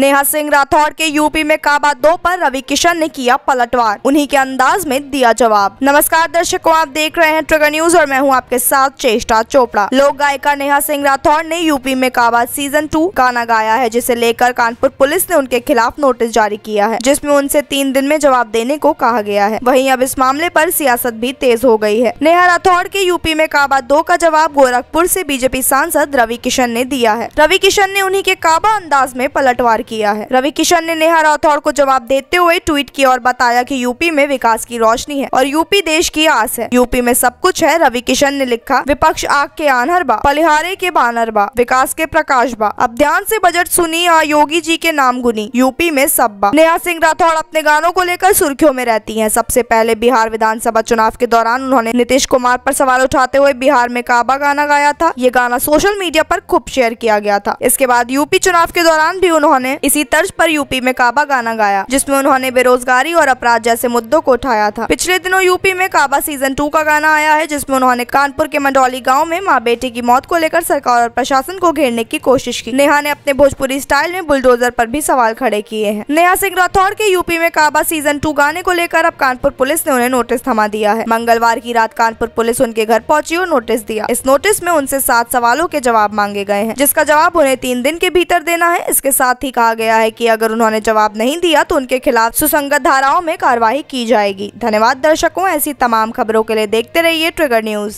नेहा सिंह राठौर के यूपी में काबा दो पर रवि किशन ने किया पलटवार उन्हीं के अंदाज में दिया जवाब नमस्कार दर्शकों आप देख रहे हैं ट्रिगर न्यूज और मैं हूं आपके साथ चेष्टा चोपड़ा लोक गायिका नेहा सिंह राठौर ने यूपी में काबा सीजन टू गाना गाया है जिसे लेकर कानपुर पुलिस ने उनके खिलाफ नोटिस जारी किया है जिसमे उनसे तीन दिन में जवाब देने को कहा गया है वही अब इस मामले आरोप सियासत भी तेज हो गयी है नेहा राठौड़ के यूपी में काबा दो का जवाब गोरखपुर ऐसी बीजेपी सांसद रवि किशन ने दिया है रवि किशन ने उन्हीं के काबा अंदाज में पलटवार किया है रवि किशन ने नेहा राठौड़ को जवाब देते हुए ट्वीट किया और बताया कि यूपी में विकास की रोशनी है और यूपी देश की आस है यूपी में सब कुछ है रवि किशन ने लिखा विपक्ष आग के आनहरबा पलिहारे के बा विकास के प्रकाश बा अब ध्यान से बजट सुनी और योगी जी के नाम गुनी यूपी में सब बा नेहा सिंह राठौड़ अपने गानों को लेकर सुर्खियों में रहती है सबसे पहले बिहार विधानसभा चुनाव के दौरान उन्होंने नीतीश कुमार आरोप सवाल उठाते हुए बिहार में काबा गाना गाया था ये गाना सोशल मीडिया पर खूब शेयर किया गया था इसके बाद यूपी चुनाव के दौरान भी उन्होंने इसी तर्ज पर यूपी में काबा गाना गाया जिसमें उन्होंने बेरोजगारी और अपराध जैसे मुद्दों को उठाया था पिछले दिनों यूपी में काबा सीजन टू का गाना आया है जिसमें उन्होंने कानपुर के मंडौली गाँव में माँ बेटी की मौत को लेकर सरकार और प्रशासन को घेरने की कोशिश की नेहा ने अपने भोजपुरी स्टाइल में बुलडोजर पर भी सवाल खड़े किए हैं नेहा सिंह राठौर के यूपी में काबा सीजन टू गाने को लेकर अब कानपुर पुलिस ने उन्हें नोटिस थमा दिया है मंगलवार की रात कानपुर पुलिस उनके घर पहुंची और नोटिस दिया इस नोटिस में उनसे सात सवालों के जवाब मांगे गए हैं जिसका जवाब उन्हें तीन दिन के भीतर देना है इसके साथ ही कहा गया है कि अगर उन्होंने जवाब नहीं दिया तो उनके खिलाफ सुसंगत धाराओं में कार्रवाई की जाएगी धन्यवाद दर्शकों ऐसी तमाम खबरों के लिए देखते रहिए ट्रिगर न्यूज